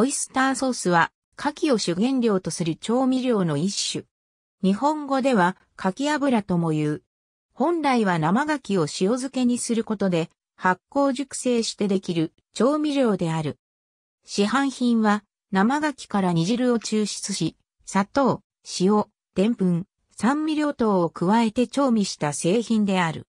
オイスターソースは、牡蠣を主原料とする調味料の一種。日本語では、牡蠣油とも言う。本来は生牡蠣を塩漬けにすることで、発酵熟成してできる調味料である。市販品は、生牡蠣から煮汁を抽出し、砂糖、塩、でんぷん、酸味料等を加えて調味した製品である。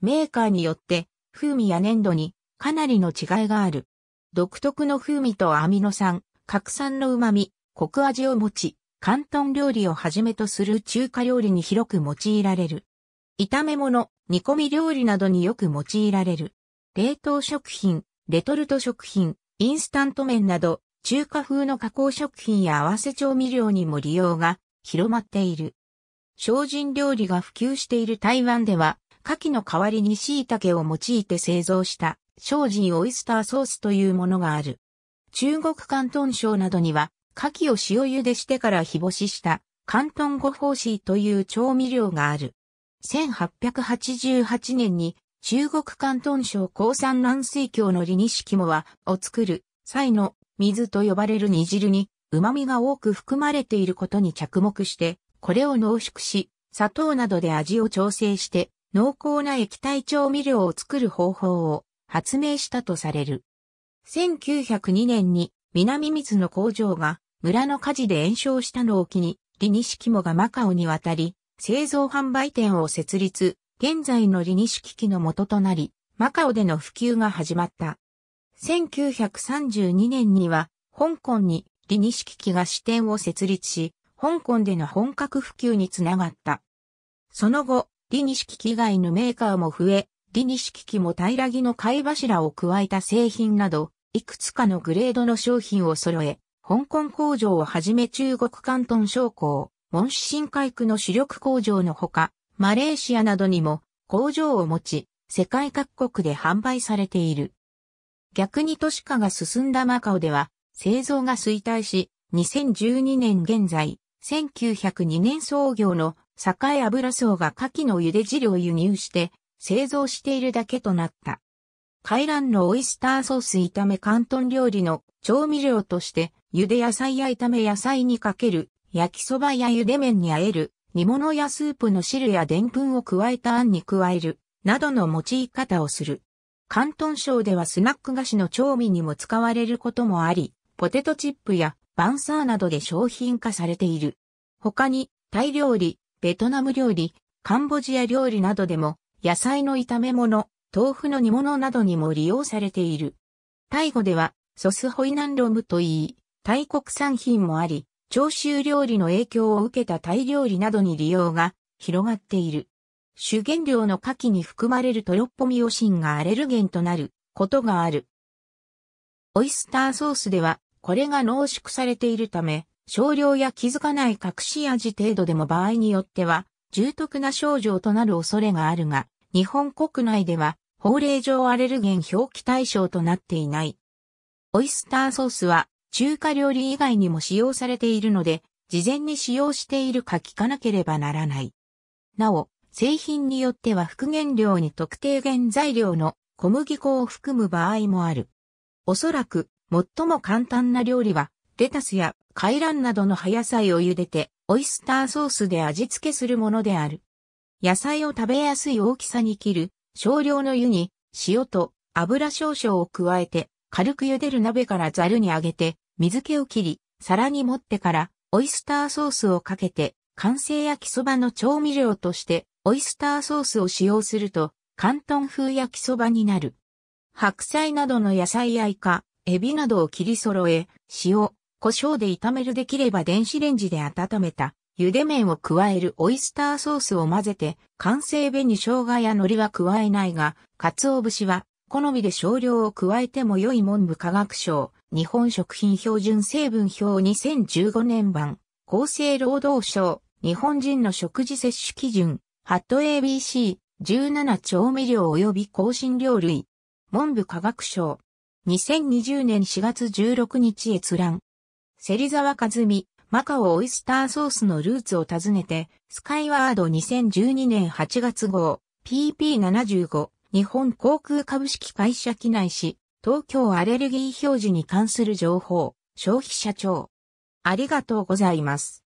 メーカーによって、風味や粘度にかなりの違いがある。独特の風味とアミノ酸、核酸の旨味、コク味を持ち、関東料理をはじめとする中華料理に広く用いられる。炒め物、煮込み料理などによく用いられる。冷凍食品、レトルト食品、インスタント麺など、中華風の加工食品や合わせ調味料にも利用が広まっている。精進料理が普及している台湾では、牡蠣の代わりに椎茸を用いて製造した精進オイスターソースというものがある。中国広東省などには、牡蠣を塩茹でしてから日干しした、広東語法師という調味料がある。1888年に、中国広東省高山南水峡の李西もは、を作る、際の水と呼ばれる煮汁に、旨味が多く含まれていることに着目して、これを濃縮し、砂糖などで味を調整して、濃厚な液体調味料を作る方法を発明したとされる。1902年に南水の工場が村の火事で炎焼したのを機に、リニシキモがマカオに渡り、製造販売店を設立、現在のリニシキキの元となり、マカオでの普及が始まった。1932年には、香港にリニシキキが支店を設立し、香港での本格普及につながった。その後、リニシキキ以外のメーカーも増え、木錦木も平木の貝柱を加えた製品など、いくつかのグレードの商品を揃え、香港工場をはじめ中国関東商工、門市新海区の主力工場のほか、マレーシアなどにも工場を持ち、世界各国で販売されている。逆に都市化が進んだマカオでは、製造が衰退し、2012年現在、1902年創業の栄油層が牡蠣の茹で汁を輸入して、製造しているだけとなった。海蘭のオイスターソース炒め関東料理の調味料として、茹で野菜や炒め野菜にかける、焼きそばや茹で麺に和える、煮物やスープの汁やでんぷんを加えた餡に加える、などの用い方をする。関東省ではスナック菓子の調味にも使われることもあり、ポテトチップやバンサーなどで商品化されている。他に、タイ料理、ベトナム料理、カンボジア料理などでも野菜の炒め物、豆腐の煮物などにも利用されている。タイ語では、ソスホイナンロムといい、タイ国産品もあり、長州料理の影響を受けたタイ料理などに利用が広がっている。主原料の牡蠣に含まれるトロッポミオシンがアレルゲンとなることがある。オイスターソースでは、これが濃縮されているため、少量や気づかない隠し味程度でも場合によっては、重篤な症状となる恐れがあるが、日本国内では法令上アレルゲン表記対象となっていない。オイスターソースは中華料理以外にも使用されているので、事前に使用しているか聞かなければならない。なお、製品によっては復元料に特定原材料の小麦粉を含む場合もある。おそらく、最も簡単な料理は、レタスやカイランなどの葉野菜を茹でて、オイスターソースで味付けするものである。野菜を食べやすい大きさに切る少量の湯に塩と油少々を加えて軽く茹でる鍋からザルにあげて水気を切り皿に盛ってからオイスターソースをかけて完成焼きそばの調味料としてオイスターソースを使用すると広東風焼きそばになる。白菜などの野菜やイカ、エビなどを切り揃え、塩、胡椒で炒めるできれば電子レンジで温めた、茹で麺を加えるオイスターソースを混ぜて、完成紅生姜や海苔は加えないが、鰹節は、好みで少量を加えても良い文部科学省、日本食品標準成分表2015年版、厚生労働省、日本人の食事摂取基準、ハット ABC、17調味料及び香辛料類、文部科学省、2020年4月16日閲覧。芹沢和美、マカオオイスターソースのルーツを訪ねて、スカイワード2012年8月号、PP75、日本航空株式会社機内市、東京アレルギー表示に関する情報、消費者庁。ありがとうございます。